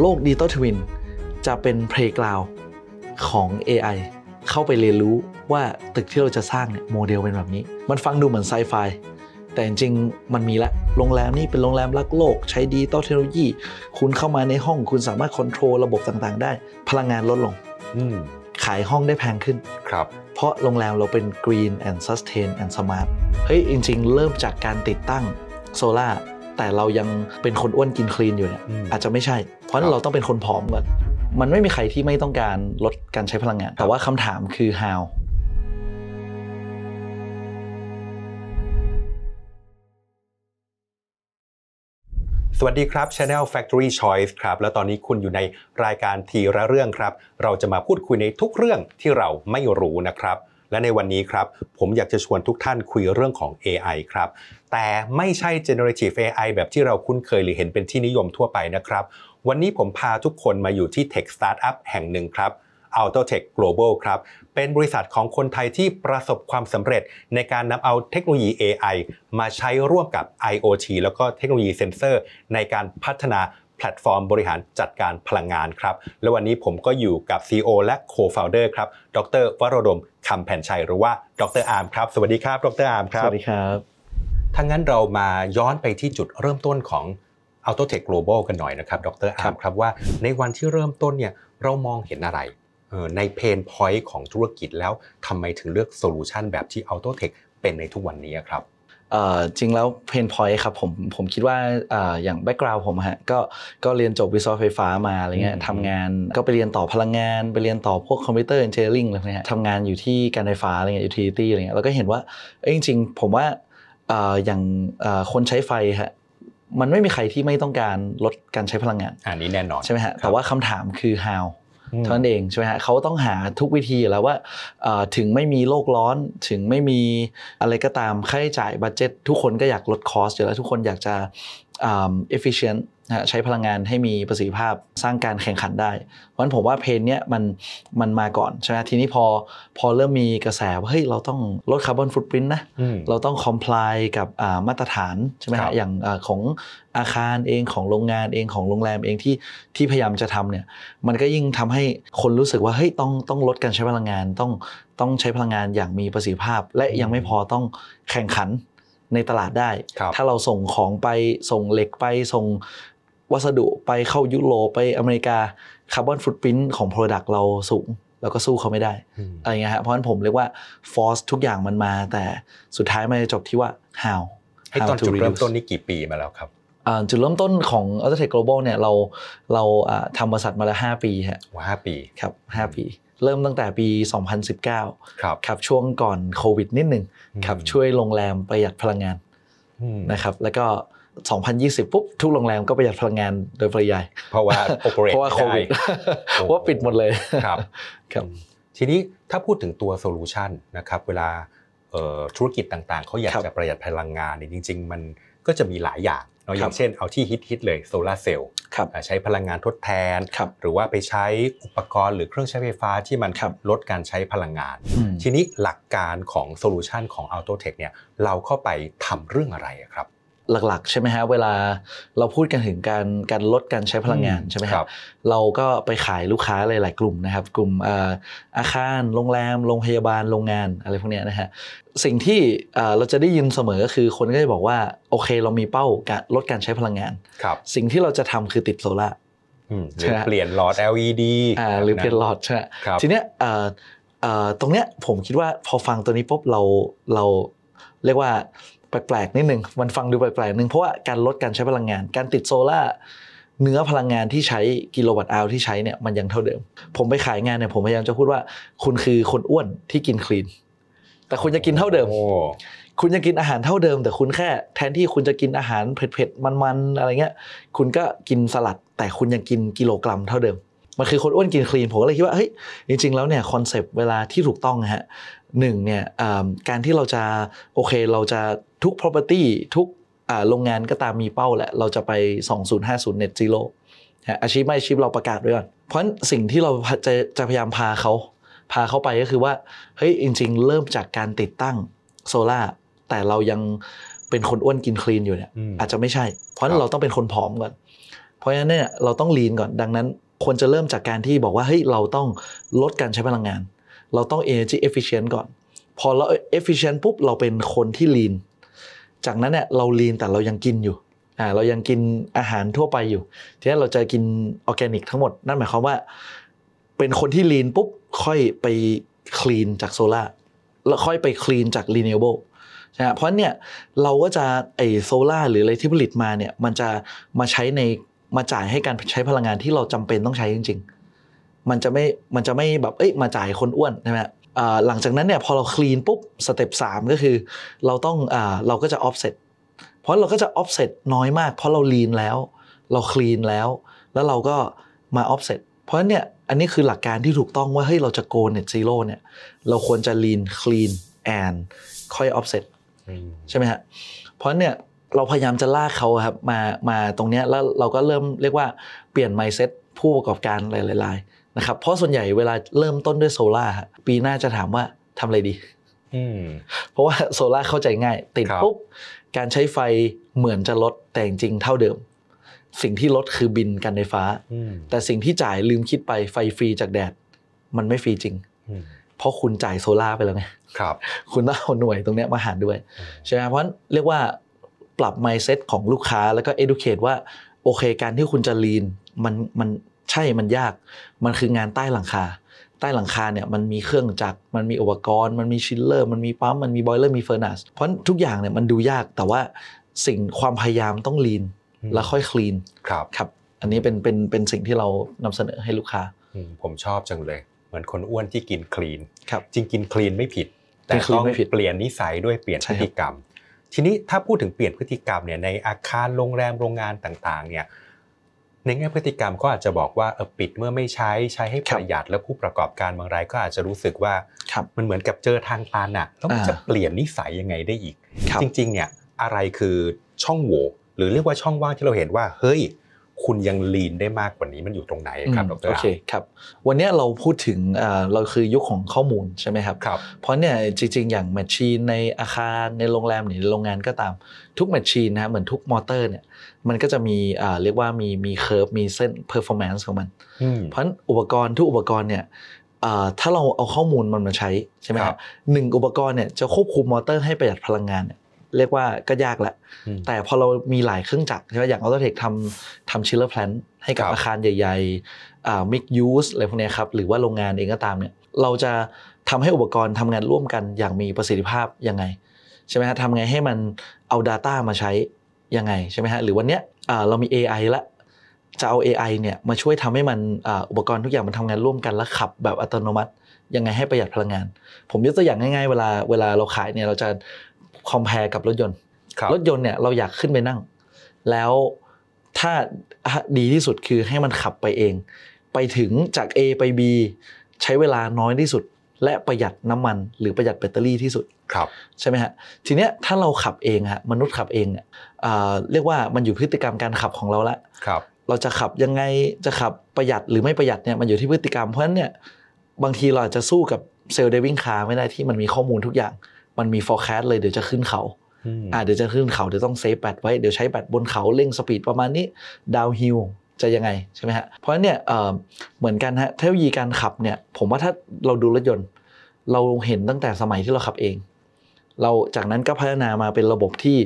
โลกดิจิตอลทวินจะเป็นเพลกราวของ AI เข้าไปเรียนรู้ว่าตึกที่เราจะสร้างเนี่ยโมเดลเป็นแบบนี้ มันฟังดูเหมือนไซไฟแต่จริงมันมีละโรงแรมนี่เป็นโรงแรมรักโลกใช้ดิจิตอลเทคโนโลยีคุณเข้ามาในห้องคุณสามารถควบคุมระบบต่างๆ ได้ พลังงานลดลง ขายห้องได้แพงขึ้นครับ เพราะโรงแรมเราเป็น Green and Sustain and Smart เฮ้ย จริงๆ เริ่มจากการติดตั้งโซล่าแต่เรายังเป็นคนอ้วนกินคลีนอยู่เนี่ยอาจจะไม่ใช่เพราะเราต้องเป็นคนพร้อมก่อนมันไม่มีใครที่ไม่ต้องการลดการใช้พลังงาน แต่ว่าคำถามคือ how สวัสดีครับ Channel Factory Choice ครับ แล้วตอนนี้คุณอยู่ในรายการทีละเรื่องครับ เราจะมาพูดคุยในทุกเรื่องที่เราไม่รู้นะครับ และในวันนี้ครับผมอยากจะชวนทุกท่านคุยเรื่องของ AI ครับ แต่ไม่ใช่ generative AI แบบที่เราคุ้นเคยหรือเห็นเป็นที่นิยมทั่วไปนะครับวันนี้ผมพาทุกคนมาอยู่ที่ Tech Startup แห่งหนึ่งครับ a u t o t e c h Global ครับ เป็นบริษัทของคนไทยที่ประสบความสำเร็จในการนำเอาเทคโนโลยี AI มาใช้ร่วมกับ IoT แล้วก็เทคโนโลยีเซนเซอร์ ในการพัฒนาแพลตฟอร์มบริหารจัดการพลังงานครับ และวันนี้ผมก็อยู่กับ CEO และ Co-Founder ครับ ดร วรดม คำแผ่นชัย หรือว่า ดรอาร์ม ครับ สวัสดีครับ ดรอาร์มครับ สวัสดีครับถ้างั้นเรามาย้อนไปที่จุดเริ่มต้นของ a u t o t e c h Global กันหน่อยนะครับ ดรอาร์มครับว่าในวันที่เริ่มต้นเนี่ยเรามองเห็นอะไรในเพนพอยต์ของธุรกิจแล้วทำไมถึงเลือกโซลูชันแบบที่ a u t o t e c h เป็นในทุกวันนี้ครับจริงแล้วเพนพอยต์ครับผมผมคิดว่าอย่างแบ็กกราวผมฮะก็ก็เรียนจบวิศวะไฟฟ้ามาอะไรเงี้ยทำงานก็ไปเรียนต่อพลังงานไปเรียนต่อพวกคอมพิวเตอร์เอนจิเนียริงอะไรเงี้ยทำงานอยู่ที่การไฟฟ้าอะไรเงี้ยยูทิลิตี้อะไรเงี้ยเราก็เห็นว่าจริงๆ ผมว่าอย่างคนใช้ไฟฮะมันไม่มีใครที่ไม่ต้องการลดการใช้พลังงานอันนี้แน่นอนใช่ไหมฮะแต่ว่าคำถามคือ how เท่านั้นเองใช่ไหมฮะเขาต้องหาทุกวิธีแล้วว่า ถึงไม่มีโลกร้อนถึงไม่มีอะไรก็ตามค่าใช้จ่ายบัตเจ็ต ทุกคนก็อยากลดคอสอยู่แล้วทุกคนอยากจะเอฟฟิเชนต์ใช้พลังงานให้มีประสิทธิภาพสร้างการแข่งขันได้ เพราะฉะนั้นผมว่าเพนเนี้ยมันมันมาก่อนใช่ไหมทีนี้พอพอเริ่มมีกระแสว่าเฮ้ยเราต้องลดคาร์บอนฟุตปรินต์นะ เราต้องคอมพลายกับมาตรฐานใช่ไหมฮะอย่างของอาคารเองของโรงงานเองของโรงแรมเองที่ที่พยายามจะทำเนี่ยมันก็ยิ่งทำให้คนรู้สึกว่าเฮ้ยต้องต้องลดการใช้พลังงาน ต้องต้องใช้พลังงานอย่างมีประสิทธิภาพ และยังไม่พอต้องแข่งขันในตลาดได้ ถ้าเราส่งของไปส่งเหล็กไป ส่งวัสดุไปเข้ายุโรปไปอเมริกาคาร์บอนฟุตพิ้นของโปรดักต์เราสูงเราก็สู้เขาไม่ได้อะไรเงี้ยฮะเพราะฉะนั้นผมเรียกว่าฟอสทุกอย่างมันมา แต่สุดท้ายมันจบที่ว่า how ให้ตอนจุดเริ่มต้นนี่กี่ปีมาแล้วครับจุดเริ่มต้นของเทอร์เทคโกลบอลเนี่ย เราเราทำบริษัทมาแล้ว 5 ปีฮะห้าปีครับ5ปีเริ่มตั้งแต่ปี 2019ครับครับ ช่วงก่อนโควิดนิดหนึ่งครับช่วยโรงแรมประหยัดพลังงานนะครับแล้วก็ 2020 ปุ๊บทุกโรงแรมก็ประหยัดพลังงานโดยปริยายเพราะว่าเพราะว่าโควิดว่าปิดหมดเลยครับครับทีนี้ถ้าพูดถึงตัวโซลูชันนะครับเวลาธุรกิจต่างๆเขาอยากจะประหยัดพลังงานเนี่ยจริงๆมันก็จะมีหลายอย่างเนาะอย่างเช่นเอาที่ฮิตๆเลยโซลาเซลลใช้พลังงานทดแทน หรือว่าไปใช้อุปกรณ์หรือเครื่องใช้ไฟฟ้าที่มันลดการใช้พลังงาน ทีนี้หลักการของโซลูชันของ a u t o t e c h เนี่ยเราเข้าไปทำเรื่องอะไรครับหลักๆใช่ไหมฮะเวลาเราพูดกันถึงการการลดการใช้พลังงานใช่ไหมครับเราก็ไปขายลูกค้าหลาย ๆ กลุ่มนะครับกลุ่มอาคารโรงแรมโรงพยาบาลโรงงานอะไรพวกนี้นะฮะสิ่งที่เราจะได้ยินเสมอก็คือคนก็จะบอกว่าโอเคเรามีเป้าการลดการใช้พลังงานสิ่งที่เราจะทำคือติดโซล่าหรือเปลี่ยนหลอด LED หรือเปลี่ยนหลอดใช่ไหมทีเนี้ยตรงเนี้ยผมคิดว่าพอฟังตัวนี้ปุ๊บเราเราเรียกว่าแปลกๆนิดหนึ่งมันฟังดูแปลกๆนึงเพราะว่าการลดการใช้พลังงานการติดโซล่าเนื้อพลังงานที่ใช้กิโลวัตต์อวที่ใช้เนี่ยมันยังเท่าเดิม ผมไปขายงานเนี่ยผมพยายามจะพูดว่า คุณคือคนอ้วนที่กินคลีน แต่คุณจะกินเท่าเดิมคุณยังกินอาหารเท่าเดิม แต่คุณแค่แทนที่คุณจะกินอาหารเผ็ดๆมันๆอะไรเงี้ย คุณก็กินสลัด แต่คุณยังกินกิโลกรัมเท่าเดิม มันคือคนอ้วนกินคลีนผมก็เลยคิดว่าเฮ้ยจริง ๆแล้วเนี่ยคอนเซปต์เวลาที่ถูกต้องฮะหนึ่งเนี่ยการที่เราจะ โอเคเราจะทุก property ทุกโรงงานก็ตามมีเป้าแหละเราจะไป 2050 net zero อาชีพไม่อาชีพเราประกาศด้วยก่อนเพราะสิ่งที่เราจะจะพยายามพาเขา พาเขาไปก็คือว่า เฮ้ยจริงๆเริ่มจากการติดตั้งโซล่าแต่เรายังเป็นคนอ้วนกินคลีนอยู่เนี่ยอาจจะไม่ใช่ เพราะเราต้องเป็นคนผอมก่อน เพราะฉะนั้นเนี่ยเราต้องลีนก่อนดังนั้นควรจะเริ่มจากการที่บอกว่าเฮ้ยเราต้องลดการใช้พลังงานเราต้อง energy efficient ก่อน พอเรา efficient ปุ๊บ เราเป็นคนที่ lean จากนั้นเนี่ยเรา lean แต่เรายังกินอยู่อ่าเรายังกินอาหารทั่วไปอยู่ทีนี้เราจะกินออร์แกนิกทั้งหมด นั่นหมายความว่า เป็นคนที่ lean ปุ๊บ ค่อยไป clean จากโซล่าแล้วค่อยไป clean จาก renewable ช่เพราะเนี่ยเราก็จะไอโซล่าหรืออะไรที่ผลิตมาเนี่ยมันจะมาใช้ในมาจ่ายให้การใช้พลังงานที่เราจำเป็นต้องใช้จริง ๆมันจะไม่ มันจะไม่แบบ เอ้ย มาจ่ายคนอ้วน ใช่ไหมหลังจากนั้นเนี่ย พอเราคลีนปุ๊บ สเต็ปสามก็คือ เราต้องอเราก็จะออฟเซ็ตเพราะเราก็จะออฟเซ็ตน้อยมาก เพราะเราลีนแล้ว เราคลีนแล้ว แล้วเราก็มาออฟเซ็ตเพราะฉะนั้นเนี่ย อันนี้คือหลักการที่ถูกต้องว่า เฮ้ย เราจะโกนเน็ตซีโร่เนี่ย เราควรจะลีน คลีน แอนค่อยออฟเซ็ตใช่ไหมฮะ เพราะเนี่ย เราพยายามจะลากเขาครับ มา มาตรงเนี้ย แล้วเราก็เริ่มเรียกว่า เปลี่ยนไมเซ็ตผู้ประกอบการหลายๆนะครับเพราะส่วนใหญ่เวลาเริ่มต้นด้วยโซล่าปีหน้าจะถามว่าทำอะไรดีเพราะว่าโซล่าเข้าใจง่ายติดปุ๊บการใช้ไฟเหมือนจะลดแต่จริงเท่าเดิม สิ่งที่ลดคือบินกันไฟฟ้าแต่สิ่งที่จ่ายลืมคิดไปไฟฟรีจากแดด มันไม่ฟรีจริงเพราะคุณจ่ายโซล่าไปแล้วไงครับคุณต้องเอาหน่วยตรงนี้มาหารด้วยใช่ไหมเพราะเรียกว่าปรับ mindset ของลูกค้า แล้วก็ educate ว่า โอเคการที่คุณจะลีนมันมันใช่ มันยาก มันคืองานใต้หลังคา ใต้หลังคาเนี่ย มันมีเครื่องจักร มันมีอุปกรณ์ มันมีชิลเลอร์ มันมีปั๊ม มันมีบอยเลอร์ มีเฟอร์นัส เพราะทุกอย่างเนี่ยมันดูยาก แต่ว่าสิ่งความพยายามต้องลีนแล้วค่อยคลีน ครับ ครับ อันนี้เป็นเป็นเป็นสิ่งที่เรานำเสนอให้ลูกค้า ผมชอบจังเลย เหมือนคนอ้วนที่กินคลีน ครับ จริงกินคลีนไม่ผิด แต่ต้องเปลี่ยนนิสัยด้วยเปลี่ยนพฤติกรรม ทีนี้ถ้าพูดถึงเปลี่ยนพฤติกรรมเนี่ย ในอาคาร โรงแรม โรงงานต่าง ๆ เนี่ยในแง่พฤติกรรมก็อาจจะบอกว่าเออปิดเมื่อไม่ใช้ใช้ให้ประหยัดแล้วผู้ประกอบการบางรายก็อาจจะรู้สึกว่ามันเหมือนกับเจอทางตันอะแล้วมันจะเปลี่ยนนิสัยยังไงได้อีก จริงๆเนี่ยอะไรคือช่องโหว่หรือเรียกว่าช่องว่างที่เราเห็นว่าเฮ้ยคุณยังลีนได้มากกว่านี้มันอยู่ตรงไหนครับดรโอเคครับ วันนี้เราพูดถึงเราคือยุคของข้อมูลใช่ไหมครับครับเพราะเนี่ยจริงๆอย่างแมชชีนในอาคารในโรงแรมหรือโรงงานก็ตามทุกแมชชีนนะเหมือนทุกมอเตอร์เนี่ยมันก็จะมีเรียกว่ามีมีเคอร์ฟมีเส้นเพอร์ฟอร์แมนซ์ของมัน เพราะอุปกรณ์ทุกอุปกรณ์เนี่ยถ้าเราเอาข้อมูลมันมาใช้ใช่ไหมครับหนึ่งอุปกรณ์เนี่ยจะควบคุมมอเตอร์ให้ประหยัดพลังงานเนี่ยเรียกว่าก็ยากแหละ แต่พอเรามีหลายเครื่องจักรใช่ไหมอย่างออโตเทคทำทำชิลเลอร์แพลนให้กับอาคารใหญ่ๆมิกยูสอะไรพวกนี้ครับ หรือว่าโรงงานเองก็ตามเนี่ย เราจะทำให้อุปกรณ์ทำงานร่วมกันอย่างมีประสิทธิภาพยังไงใช่ไหมฮะทำไงให้มันเอา Data มาใช้ยังไงใช่ไหมฮะ หรือวันเนี้ยเรามี AI ละจะเอา AI เนี่ยมาช่วยทำให้มันอุปกรณ์ทุกอย่างมันทำงานร่วมกันและขับแบบอัตโนมัติยังไงให้ประหยัดพลังงาน ผมยกตัวอย่างง่ายๆเวลาเวลาเราขายเนี่ยเราจะคอมเพลกับรถยนต์ รถยนต์เนี่ยเราอยากขึ้นไปนั่ง แล้วถ้าดีที่สุดคือให้มันขับไปเอง ไปถึงจาก A ไป B ใช้เวลาน้อยที่สุด และประหยัดน้ำมันหรือประหยัดแบตเตอรี่ที่สุดครับใช่ไหมฮะทีเนี้ยถ้าเราขับเองฮะมนุษย์ขับเองเนี่ยเรียกว่ามันอยู่พฤติกรรมการขับของเราละครับ เราจะขับยังไงจะขับประหยัดหรือไม่ประหยัดเนี่ยมันอยู่ที่พฤติกรรมเพราะฉะนั้นเนี่ยบางทีเราอจะสู้กับเซลล์เดวิ้งคาร์ไม่ได้ที่มันมีข้อมูลทุกอย่างมันมี forecast เลยเดี๋ยวจะขึ้นเขา อ่าเดี๋ยวจะขึ้นเขา เดี๋ยวต้องเซฟแบตไว้ เดี๋ยวใช้แบตบนเขาเร่งสปีดประมาณนี้ดาวฮิลจะยังไงใช่ไหมฮะ เพราะฉะนั้นเนี่ยเหมือนกันฮะเทคโนโลยีการขับเนี่ยผมว่าถ้าเราดูรถยนต์ เราเห็นตั้งแต่สมัยที่เราขับเอง เราจากนั้นก็พัฒนามาเป็นระบบที่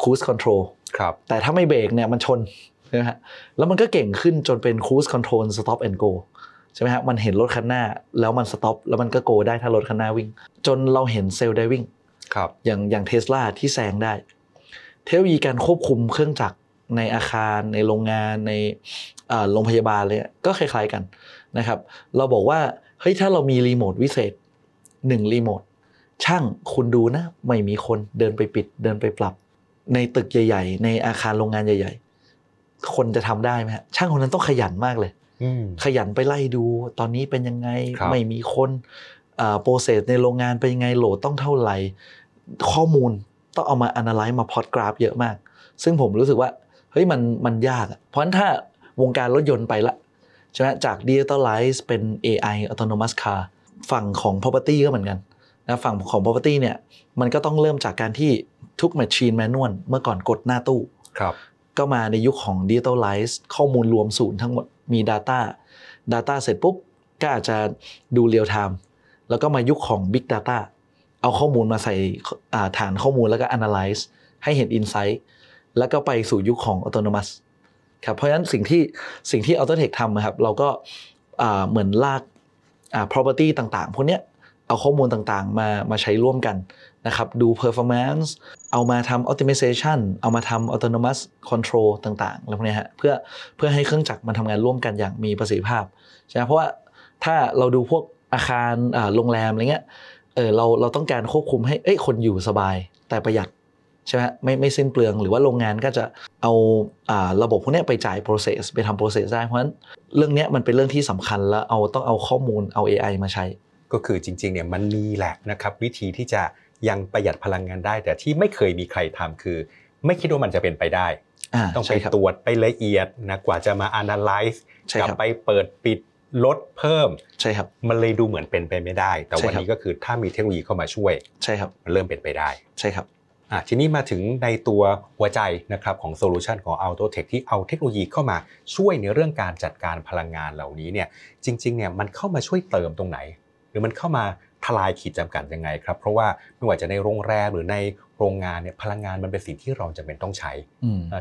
คูสคอนโทรล ครับแต่ถ้าไม่เบรกเนี่ยมันชน ใช่ไหมฮะ แล้วมันก็เก่งขึ้นจนเป็นคูสคอนโทรลสต็อปแอนด์โกใช่ไหมฮะมันเห็นรถคันหน้าแล้วมันสต็อปแล้วมันก็โกได้ถ้ารถคันหน้าวิ่ง จนเราเห็นเซลล์ได้วิ่งครับอย่างอย่างเทสลาที่แซงได้ เทคโนโลยีการควบคุมเครื่องจักรในอาคารในโรงงานในโรงพยาบาลเลยก็คล้ายๆกันนะครับเราบอกว่าเฮ้ยถ้าเรามีรีโมทวิเศษหนึ่งรีโมท ช่างคุณดูนะ ไม่มีคนเดินไปปิดเดินไปปรับ ในตึกใหญ่ ๆ ในอาคารโรงงานใหญ่ ๆ คนจะทำได้ไหมฮะช่างคนนั้นต้องขยันมากเลยขยันไปไล่ดู ตอนนี้เป็นยังไงไม่มีคนโปรเซสในโรงงานเป็นยังไงโหลดต้องเท่าไหร่ ข้อมูลต้องเอามาอนาล y z e มาพอดกราฟเยอะมาก ซึ่งผมรู้สึกว่า เฮ้ยมันมันยากเพราะฉะนั้นถ้าวงการรถยนต์ไปละใช่ไหมจากดิจิทัลไลซ์เป็น AI autonomous car ฝั่งของ property ก็เหมือนกันนะฝั่งของ property เนี่ย มันก็ต้องเริ่มจากการที่ทุก machine manual เมื่อก่อนกดหน้าตู้ก็มาในยุคของดิจิทัลไลซ์ข้อมูลรวมศูนย์ทั้งหมดมี Data Data เสร็จปุ๊บก็อาจจะดูเรียลไทม์แล้วก็มายุคของ Big Data เอาข้อมูลมาใส่ฐานข้อมูลแล้วก็ Analyze ให้เห็น Insight แล้วก็ไปสู่ยุคของ Autonomous ครับเพราะฉะนั้นสิ่งที่สิ่งที่ Autotech ทำนะครับเราก็เหมือนลากา property ต่างๆ พวกเนี้ยเอาข้อมูลต่างๆมามาใช้ร่วมกันนะครับดู performance เอามาทำ optimization เอามาทำ autonomous control ต่างๆแล้วพวกนี้ฮะ เพื่อเพื่อให้เครื่องจักรมันทำงานร่วมกันอย่างมีประสิทธิภาพใช่เพราะว่า ถ้าเราดูพวกอาคารโรงแรมอะไรเงี้ย เออเราเราต้องการควบคุมให้เอ้ยคนอยู่สบายแต่ประหยัดใช่ไหมไม่ไม่สิ้นเปลืองหรือว่าโรงงานก็จะเอาอาระบบพวกนี้ไปจ่าย process ไปทำ process ได้ เพราะฉะนั้น เรื่องนี้มันเป็นเรื่องที่สำคัญแล้วเอาต้องเอาข้อมูลเอา AI มาใช้ ก็คือจริงๆเนี่ยมันมีแหละนะครับวิธีที่จะยังประหยัดพลังงานได้แต่ที่ไม่เคยมีใครทำคือ ไม่คิดว่ามันจะเป็นไปได้ ต้องไปตรวจไปละเอียดนะกว่าจะมา analyze กลับไปเปิดปิดลดเพิ่มใช่ครับมันเลยดูเหมือนเป็นไปไม่ได้ แต่วันนี้ก็คือถ้ามีเทคโนโลยีเข้ามาช่วยใช่ครับมันเริ่มเป็นไปได้ใช่ครับอ่ะทีนี้มาถึงในตัวหัวใจนะครับของโซลูชันของ a u t o t e c h ที่เอาเทคโนโลยีเข้ามาช่วยในเรื่องการจัดการพลังงานเหล่านี้เนี่ย จริงๆเนี่ยมันเข้ามาช่วยเติมตรงไหน หรือมันเข้ามาทลายขีดจำกัดยังไงครับเพราะว่าไม่ว่าจะในโรงแรมหรือในโรงงานเนี่ยพลังงานมันเป็นสิ่งที่เราจำเป็นต้องใช้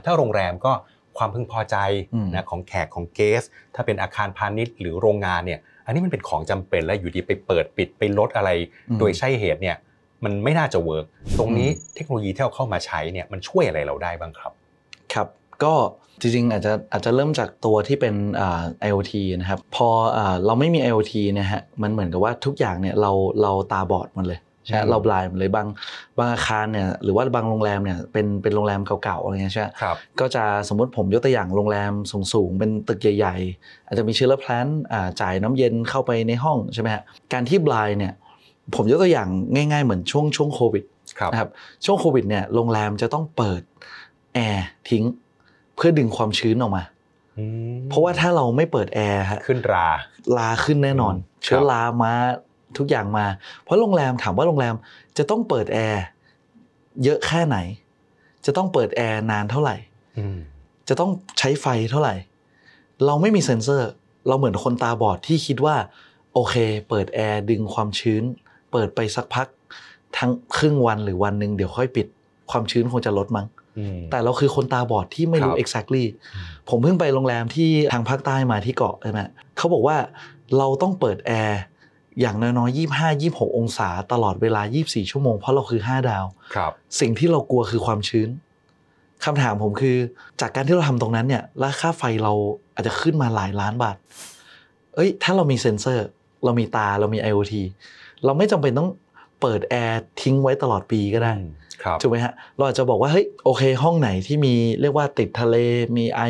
ถ้าโรงแรมก็ความพึงพอใจนะของแขกของเกส ถ้าเป็นอาคารพาณิชย์ หรือโรงงานเนี่ย อันนี้มันเป็นของจำเป็นและอยู่ดีไปเปิดปิดไปลดอะไร โดยใช่เหตุเนี่ย มันไม่น่าจะเวิร์กตรงนี้เทคโนโลยีที่เราเข้ามาใช้เนี่ยมันช่วยอะไรเราได้บ้างครับ ครับก็จริงๆอาจจะอาจจะเริ่มจากตัวที่เป็น IoT นะครับพอเราไม่มี IoT นะฮะมันเหมือนกับว่าทุกอย่างเนี่ยเราเราตาบอดหมดเลยใช่เราบลายหมดเลยบางบางอาคารเนี่ยหรือว่าบางโรงแรมเนี่ยเป็นเป็นโรงแรมเก่าๆอะไรเงี้ยใช่ครับก็จะสมมติผมยกตัวอย่างโรงแรมสูงๆเป็นตึกใหญ่ ๆ อาจจะมีเชื้อเพลนจ่ายน้ำเย็นเข้าไปในห้องใช่ไหมฮะการที่บลายเนี่ยผมยกตัวอย่างง่ายๆเหมือนช่วงช่วงโควิดนะครับช่วงโควิดเนี่ยโรงแรมจะต้องเปิดแอร์ทิ้งเพื่อดึงความชื้นออกมา เพราะว่าถ้าเราไม่เปิดแอร์ขึ้นราลาขึ้นแน่นอนเชื้อรามาทุกอย่างมา เพราะโรงแรมถามว่าโรงแรม จะต้องเปิดแอร์เยอะแค่ไหน จะต้องเปิดแอร์นานเท่าไหร่จะต้องใช้ไฟเท่าไหร่ เราไม่มีเซ็นเซอร์ เราเหมือนคนตาบอดที่คิดว่า โอเค เปิดแอร์ดึงความชื้น เปิดไปสักพัก ทั้งครึ่งวันหรือวันหนึ่งเดี๋ยวค่อยปิดความชื้นคงจะลดมั้งแต่เราคือคนตาบอดที่ไม่รู้ exactly ผมเพิ่งไปโรงแรมที่ทางภาคใต้มาที่เกาะใช่ไหมเขาบอกว่าเราต้องเปิดแอร์ อย่างน้อยๆยี่ห้ายี่หกองศาตลอดเวลา 24 ชั่วโมงเพราะเราคือ 5 ดาวครับสิ่งที่เรากลัวคือความชื้น คำถามผมคือจากการที่เราทำตรงนั้นเนี่ยราคาไฟเราอาจจะขึ้นมาหลายล้านบาทเอ้ย ถ้าเรามีเซ็นเซอร์ เรามีตา เรามี IoT เราไม่จำเป็นต้องเปิดแอร์ทิ้งไว้ตลอดปีก็ได้ถูกไหมฮะ เราอาจจะบอกว่า เฮ้ย โอเคห้องไหนที่มีเรียกว่าติดทะเล มีไอ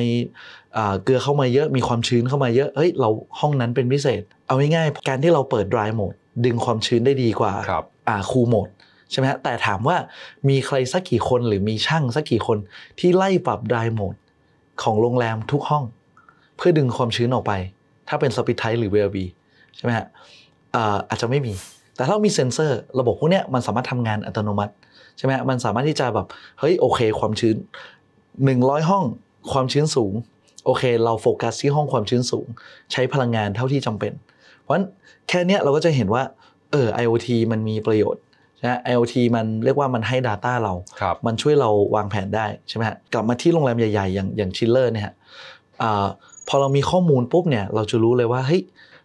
เกลือเข้ามาเยอะ มีความชื้นเข้ามาเยอะ เฮ้ย เราห้องนั้นเป็นพิเศษ เอาง่ายๆ การที่เราเปิด dry m โหมดึงความชื้นได้ดีกว่าคูลโหมด ใช่ไหมฮะ แต่ถามว่ามีใครสักกี่คนหรือมีช่างสักกี่คนที่ไล่ปรับ dry โหมดของโรงแรมทุกห้อง เพื่อดึงความชื้นออกไป ถ้าเป็นสปิทไทหรือเวลบีใช่ไหมฮะอาจจะไม่มีแต่ถ้ามีเซ็นเซอร์ระบบพวกนี้มันสามารถทำงานอัตโนมัติใช่ไหมมันสามารถที่จะแบบเฮ้ยโอเคความชื้น 100 ห้องความชื้นสูง โอเคเราโฟกัสที่ห้องความชื้นสูง ใช้พลังงานเท่าที่จำเป็น เพราะฉะนั้น แค่นี้เราก็จะเห็นว่าเออ IoT มันมีประโยชน์นะ IoT มันเรียกว่ามันให้ Data เรารมันช่วยเราวางแผนได้ใช่ไหมฮะกลับมาที่โรงแรมใหญ่ๆอย่างอย่างชิลเลอร์เนี่ยฮะพอเรามีข้อมูลปุ๊บเนี่ยเราจะรู้เลยว่าเฮ้ย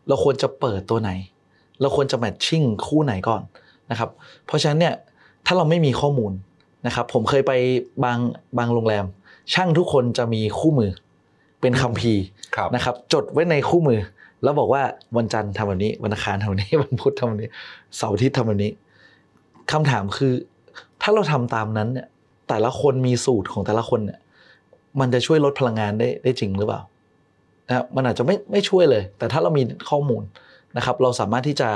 เราควรจะเปิดตัวไหนเราควรจะแมทชิ่ง คู่ไหนก่อนนะครับ เพราะฉะนั้นเนี่ยถ้าเราไม่มีข้อมูลนะครับผมเคยไปบางบางโรงแรม ช่างทุกคนจะมีคู่มือ เป็นคัมภีร์นะครับจดไว้ในคู่มือ แล้วบอกว่าวันจันทร์ทำแบบนี้วันอังคารทำแบบนี้วันพุธทำแบบนี้ เสาร์อาทิตย์ทำแบบนี้คำถามคือถ้าเราทำตามนั้นเนี่ยแต่ละคนมีสูตรของแต่ละคนเนี่ยมันจะช่วยลดพลังงานได้ได้จริงหรือเปล่านะมันอาจจะไม่ไม่ช่วยเลย แต่ถ้าเรามีข้อมูลนะครับเราสามารถที่จะ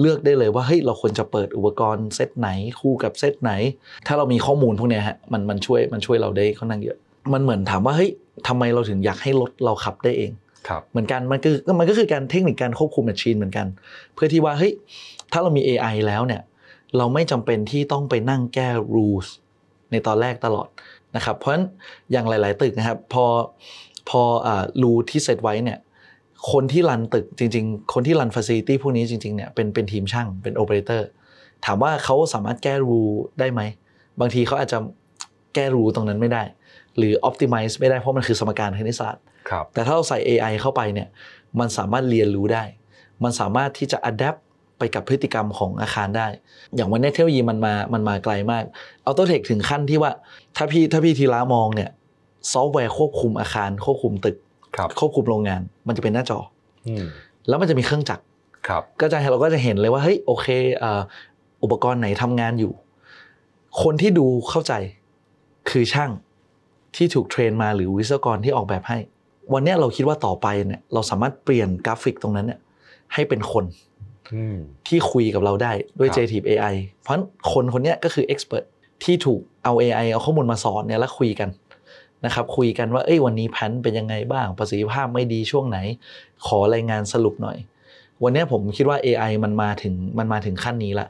เลือกได้เลยว่าเฮ้ยเราควรจะเปิดอุปกรณ์เซตไหนคู่กับเซตไหน ถ้าเรามีข้อมูลพวกนี้ฮะมันมันช่วยมันช่วยเราได้ค่อนข้างเยอะ มันเหมือนถามว่าเฮ้ยทำไมเราถึงอยากให้รถเราขับได้เองเหมือนกันมันก็มันก็คือการเทคนิคการควบคุมแมชชีนเหมือนกัน เพื่อที่ว่าเฮ้ยถ้าเรามี AI แล้วเนี่ยเราไม่จำเป็นที่ต้องไปนั่งแก้ rules ในตอนแรกตลอดนะครับเพราะฉะนั้นอย่างหลาย ๆ ตึกนะครับพอพอรูที่เซตไว้เนี่ยคนที่รันตึกจริงๆ คนที่รันฟาซิลิตี้พวกนี้จริงๆเนี่ยเป็นเป็นทีมช่างเป็นโอเปอเรเตอร์ถามว่าเขาสามารถแก้รูได้ไหม บางทีเขาอาจจะแก้รูตรงนั้นไม่ได้ หรือออปติมิซ์ไม่ได้เพราะมันคือสมการคณิตศาสตร์ แต่ถ้าเราใส่ AI เข้าไปเนี่ยมันสามารถเรียนรู้ได้ มันสามารถที่จะอัดแอปไปกับพฤติกรรมของอาคารได้ อย่างวันนี้เทคโนโลยีมันมามันมาไกลมากเอาตัวเทคถึงขั้นที่ว่าถ้าพี่ถ้าพี่ทีละมองเนี่ยซอฟต์แวร์ควบคุมอาคารควบคุมตึกควบคุมโรงงานมันจะเป็นหน้าจอ แล้วมันจะมีเครื่องจักรก็จะเราก็จะเห็นเลยว่าเฮ้ย โอเค อุปกรณ์ไหนทำงานอยู่ คนที่ดูเข้าใจคือช่างที่ถูกเทรนมาหรือวิศวกรที่ออกแบบให้ วันนี้เราคิดว่าต่อไปเนี่ยเราสามารถเปลี่ยนกราฟิกตรงนั้นเนี่ย ให้เป็นคนที่คุยกับเราได้ด้วย j t ท AI เพราะคนคนนี้ก็คือ expert ที่ถูกเอา AI เอาข้อมูลมาสอนเนี่ยแล้วคุยกันนะครับคุยกันว่าเอ้ยวันนี้พันเป็นยังไงบ้าง ประสิทธิภาพไม่ดีช่วงไหน ขอรายงานสรุปหน่อย วันนี้ผมคิดว่า AI มันมาถึงมันมาถึงขั้นนี้ละ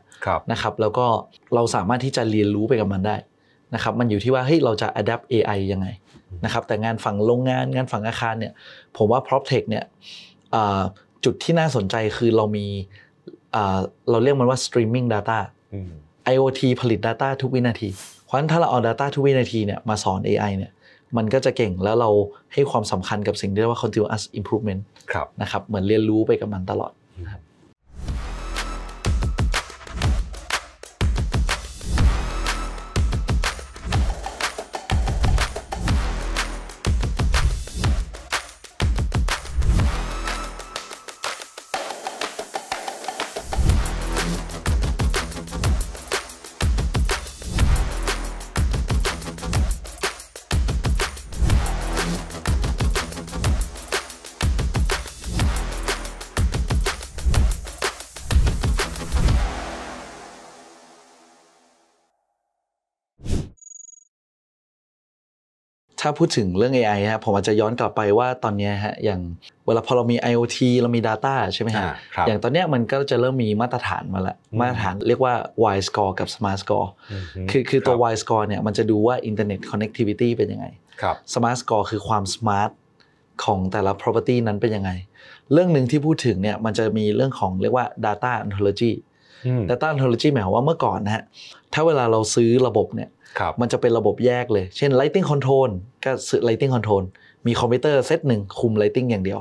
นะครับแล้วก็เราสามารถที่จะเรียนรู้ไปกับมันได้นะครับมันอยู่ที่ว่าเฮ้ยเราจะ adapt AI ยังไงนะครับแต่งานฝั่งโรงงานงานฝั่งอาคารเนี่ยผมว่า prop tech เนี่ยจุดที่น่าสนใจคือเรามีเราเรียกมันว่า streaming data IoT ผลิต Data ทุกวินาทีเพราะฉะนั้นถ้าเราเอา Data ทุกวินาทีเนี่ยมาสอน AI เนี่ยมันก็จะเก่งแล้วเราให้ความสำคัญกับสิ่งที่เรียกว่า continuous improvement นะครับเหมือนเรียนรู้ไปกับมันตลอดนะครับาพูดถึงเรื่อง AI ฮะผมอาจจะย้อนกลับไปว่าตอนนี้ฮะอย่างเวลาพอเรามี IoT เรามี Data ใช่ไหมฮะ อย่างตอนนี้มันก็จะเริ่มมีมาตรฐานมาละมาตรฐานเรียกว่า Wide Score กับ Smart Score คือคือตัว w i e Score เนี่ยมันจะดูว่า Internet Connectivity เป็นยังไง Smart Score คือความ Smart ของแต่ละ property นั้นเป็นยังไง เรื่องหนึ่งที่พูดถึงเนี่ยมันจะมีเรื่องของเรียกว่า data ontology data ontology หมายความว่าเมื่อก่อนนะฮะถ้าเวลาเราซื้อระบบเนี่ยมันจะเป็นระบบแยกเลย เช่น lighting control ก็ซื้อไล g ิงคอนโทรลมีคอมพิวเตอร์เซตหนึ่งคุมไลติงอย่างเดียว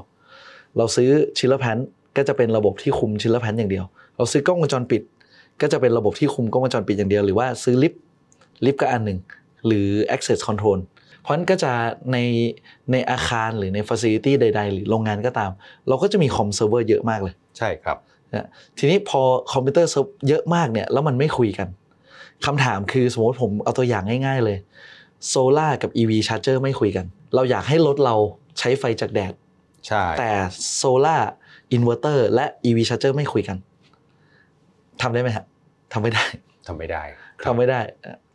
เราซื้อชิลเลอร์แพนก็จะเป็นระบบที่คุมชิลเลอร์แพนอย่างเดียว เราซื้อกล้องวงจรปิด ก็จะเป็นระบบที่คุมกล้องวงจรปิดอย่างเดียว หรือว่าซื้อลิฟต์ลิฟต์ก็อันหนึ่งหรือ access control เพราะนั้นก็จะในในอาคารหรือในฟ f ซิลิตี้ใด ๆ หรือโรงงานก็ตาม เราก็จะมีคอมเซิร์ฟเวอร์เยอะมากเลย ใช่ครับทีนี้พอคอมพิวเตอร์เยอะมากเนี่ยแล้วมันไม่คุยกันคำถามคือสมมติผมเอาตัวอย่างง่ายๆ เลยโซล่ากับ EV ์จเจอร์ไม่คุยกัน เราอยากให้รถเราใช้ไฟจากแดด ใช่ แต่โซล่าอินเวอร์เตอร์และ EV ์จเจอร์ไม่คุยกัน ทำได้ไหมฮะทำไม่ได้ ทำไม่ได้ทำไม่ได้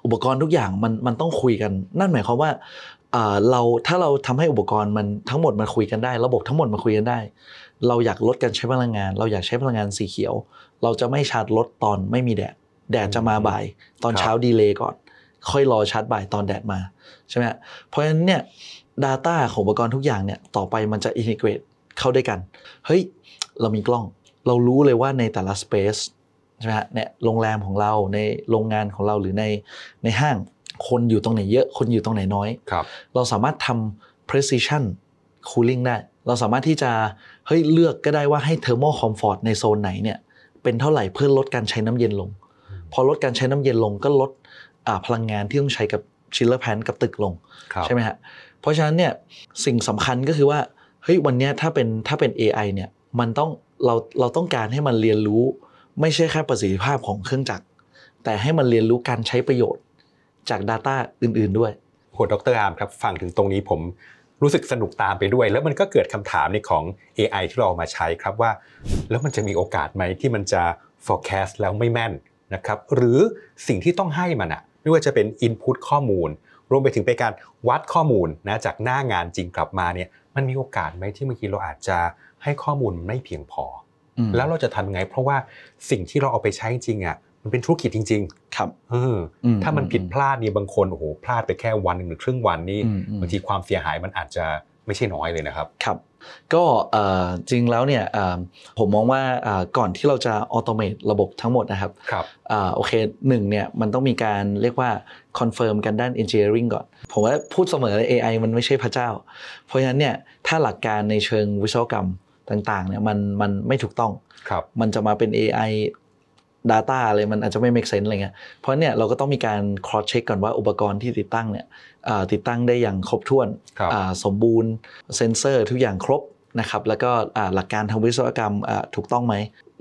อุปกรณ์ทุกอย่างมันมันต้องคุยกัน นั่นหมายความว่าเราถ้าเราทำให้อุปกรณ์มันทั้งหมดมันคุยกันได้ ระบบทั้งหมดมันคุยกันได้ เราอยากลดการใช้พลังงาน เราอยากใช้พลังงานสีเขียว เราจะไม่ชาร์จรถตอนไม่มีแดด แดดจะมาบ่าย ตอนเช้าดีเลย์ก่อนค่อยรอชาร์จบ่ายตอนแดดมาใช่ไหมเพราะฉะนั้นเนี่ย Data ของอุปกรณ์ทุกอย่างเนี่ยต่อไปมันจะอินทิเกรตเข้าด้วยกันเฮ้ยเรามีกล้องเรารู้เลยว่าในแต่ละสเปซใช่ไหมฮะเนี่ยโรงแรมของเราในโรงงานของเราหรือในในห้างคนอยู่ตรงไหนเยอะคนอยู่ตรงไหนน้อยครับเราสามารถทำ precision cooling ได้ เราสามารถที่จะเฮ้ยเลือกก็ได้ว่าให้ thermal comfort ในโซนไหนเนี่ยเป็นเท่าไหร่เพื่อลดการใช้น้ำเย็นลง พอลดการใช้น้ำเย็นลงก็ลดพลังงานที่ต้องใช้กับชิลเลอร์แพนกับตึกลง ใช่ไหมฮะ เพราะฉะนั้นเนี่ยสิ่งสำคัญก็คือว่าเฮ้ยวันนี้ถ้าเป็นถ้าเป็น AI เนี่ยมันต้องเราเราต้องการให้มันเรียนรู้ไม่ใช่แค่ประสิทธิภาพของเครื่องจักรแต่ให้มันเรียนรู้การใช้ประโยชน์จาก Data อื่นๆด้วยโหดรอาร์มครับฟังถึงตรงนี้ผมรู้สึกสนุกตามไปด้วย แล้วมันก็เกิดคำถามในของ AI ที่เรามาใช้ครับว่า แล้วมันจะมีโอกาสไหมที่มันจะ forecast แล้วไม่แม่นนะครับหรือสิ่งที่ต้องให้มันอะไม่ว่าจะเป็น Input ข้อมูลรวมไปถึงเป็นการวัดข้อมูลนะจากหน้างานจริงกลับมาเนี่ยมันมีโอกาสไหมที่เมื่อกี้เราอาจจะให้ข้อมูลไม่เพียงพอ แล้วเราจะทำไง เพราะว่าสิ่งที่เราเอาไปใช้จริงอ่ะมันเป็นธุรกิจจริง ๆ ครับเออถ้ามันผิดพลาดนี่บางคนโอ้โหพลาดไปแค่วันหนึ่งหรือครึ่งวันนี่บางทีความเสียหายมันอาจจะไม่ใช่น้อยเลยนะครับครับก็จริงแล้วเนี่ยผมมองว่าก่อนที่เราจะอตโตมมตระบบทั้งหมดนะครับครับโอเคหนึ่งเนี่ยมันต้องมีการเรียกว่าคอนเฟิร์มกันด้านเอนจิเนียริงก่อนผมว่าพูดเสมอเลย AI มันไม่ใช่พระเจ้า เพราะฉะนั้นเนี่ยถ้าหลักการในเชิงวิศวกรรมต่างๆเนี่ยมันมันไม่ถูกต้องครับมันจะมาเป็น AI Data อะไรมันอาจจะไม่ make sense อะไรเงี้ยเพราะเนี่ยเราก็ต้องมีการ cross check ก่อนว่าอุปกรณ์ที่ติดตั้งเนี่ยติดตั้งได้อย่างครบถ้วน สมบูรณ์เซ็นเซอร์ทุกอย่างครบนะครับแล้วก็หลักการทางวิศวกรรมถูกต้องไหม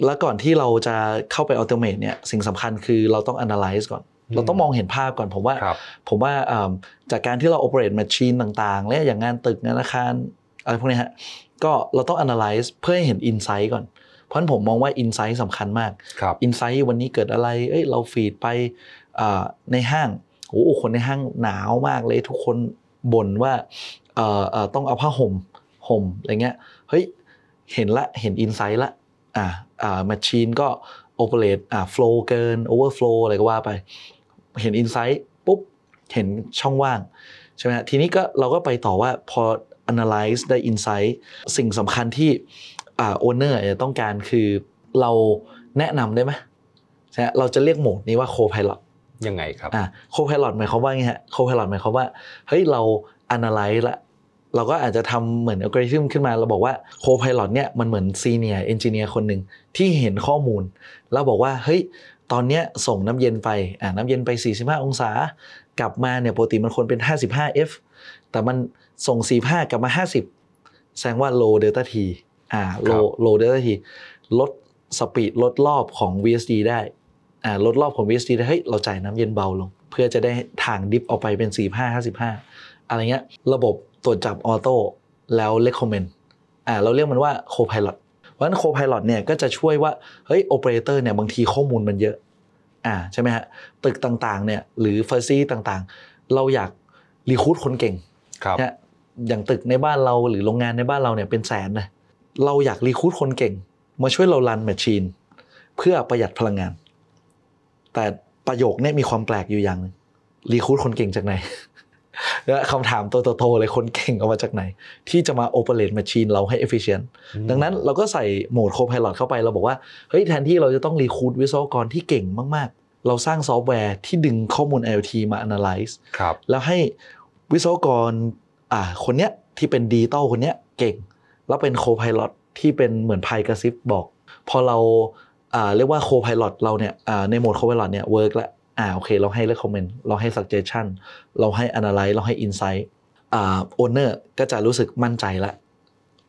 แล้วก่อนที่เราจะเข้าไปอัตโนมัติเนี่ยสิ่งสำคัญคือเราต้อง analyze ก่อน เราต้องมองเห็นภาพก่อน ผมว่าผมว่าจากการที่เรา operate machine ต่างๆและอย่างงานตึกงานอาคารอะไรพวกนี้ฮะก็เราต้อง analyze เพื่อให้เห็น insight ก่อนเพราะผมมองว่า insight สำคัญมาก insight วันนี้เกิดอะไรเอ้ยเราฟีดไปในห้างโอ้คนในห้างหนาวมากเลยทุกคนบ่นว่าเอ่ออต้องเอาผ้าห่มห่มอะไรเงี้ย เฮ้ย เห็นละ เห็นอินไซต์ละ อ่าอ่าแมชชีนก็โอเปเรต อ่า โฟล์เกินโอเวอร์โฟล์อะไรก็ว่าไป เห็นอินไซต์ปุ๊บ เห็นช่องว่างใช่ไหมทีนี้ก็เราก็ไปต่อว่าพอ analyze ได้ insight สิ่งสำคัญที่โอนเนอร์ต้องการคือเราแนะนำได้ไหมใช่เราจะเรียกโหมดนี้ว่า co-pilot ยังไงครับอ่าโคพายโลตหมายความว่าไงฮะโคพายโลตหมายความว่า เฮ้ย เราอนาลัยละเราก็อาจจะทำเหมือนอัลกอริทึมขึ้นมาเราบอกว่าโคพายโลตเนี่ยมันเหมือนซีเนียร์เอนจิเนียร์คนหนึ่งที่เห็นข้อมูล แล้วบอกว่าเฮ้ยตอนเนี้ยส่งน้ำเย็นไปอ่าน้ำเย็นไป 45 องศา กลับมาเนี่ยปกติมันควรเป็น55 f แต่มันส่ง 45 กลับมา 50 แสดงว่าโลเดลต้าทีอ่าโลโลเดลต้าทีลดสปีดลดรอบของ VSD ได้ลดรอบของ BSD ได้เฮ้ย เราจ่ายน้ำเย็นเบาลง เพื่อจะได้ทางดิฟออกไปเป็น 45 55 อะไรเงี้ย ระบบตรวจจับออโต้แล้วเลคคอมเมนต์อ่าเราเรียกมันว่าโคพายロเพราะฉะนั้นโคพายロเนี่ยก็จะช่วยว่าเฮ้ยโอเปอเรเตอร์เนี่ยบางทีข้อมูลมันเยอะอ่าใช่ไหมฮะ ตึกต่างๆเนี่ยหรือเฟอร์ซี่ต่าง ๆ เราอยากรีคูดคนเก่งครับอย่างตึกในบ้านเราหรือโรงงานในบ้านเราเนี่ยเป็นแสนนะเราอยากรีคูดคนเก่งมาช่วยเรารันแมชชีนเพื่อประหยัดพลังงานแต่ประโยคนี้มีความแปลกอยู่อย่างนึงรีคูดคนเก่งจากไหนและคำถามตัวโตๆเลยคนเก่งออกมาจากไหน ที่จะมาโอเปเรตแมชชีนเราให้เอฟฟิเชนต์ดังนั้นเราก็ใส่โหมดโคพายโลเข้าไปเราบอกว่า เฮ้ย แทนที่เราจะต้องรีคูดวิศวกรที่เก่งมาก ๆ เราสร้างซอฟต์แวร์ที่ดึงข้อมูล IoT มา analyze แล้วให้วิศวกรอ่า คนเนี้ยที่เป็นดิจิตอลคนเนี้ยเก่ง แล้วเป็นโคพายโลที่เป็นเหมือนไพกระซิบบอก พอเราเรียกว่าโคพายロเราเนี่ยในโหมดโคพายロเนี่ยเวิร์กแล้วอ่าโอเค เราให้เล r คอมเมนต์เราให้ suggestion เราให้ analyze เราให้ insight อ่าเนอร์ก็จะรู้สึกมั่นใจละ